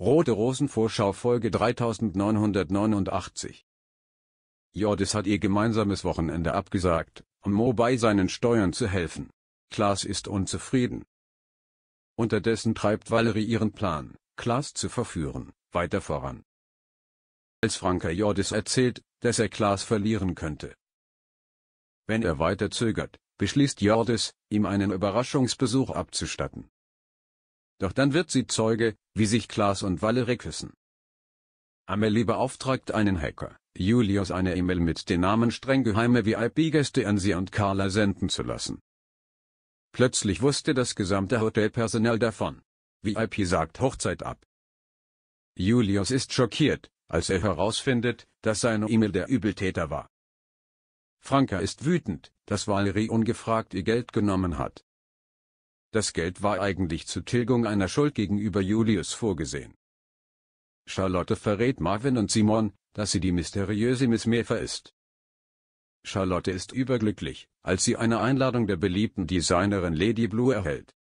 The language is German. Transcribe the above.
Rote Rosen Vorschau Folge 3989 Jordis hat ihr gemeinsames Wochenende abgesagt, um Mo bei seinen Steuern zu helfen. Klaas ist unzufrieden. Unterdessen treibt Valerie ihren Plan, Klaas zu verführen, weiter voran. Als Franka Jordis erzählt, dass er Klaas verlieren könnte. Wenn er weiter zögert, beschließt Jordis, ihm einen Überraschungsbesuch abzustatten. Doch dann wird sie Zeuge, wie sich Klaas und Valerie küssen. Amelie beauftragt einen Hacker, Julius eine E-Mail mit den Namen streng geheime VIP-Gäste an sie und Carla senden zu lassen. Plötzlich wusste das gesamte Hotelpersonal davon. VIP sagt Hochzeit ab. Julius ist schockiert, als er herausfindet, dass seine E-Mail der Übeltäter war. Franka ist wütend, dass Valerie ungefragt ihr Geld genommen hat. Das Geld war eigentlich zur Tilgung einer Schuld gegenüber Julius vorgesehen. Charlotte verrät Marvin und Simon, dass sie die mysteriöse Miss Mefer ist. Charlotte ist überglücklich, als sie eine Einladung der beliebten Designerin Lady Blue erhält.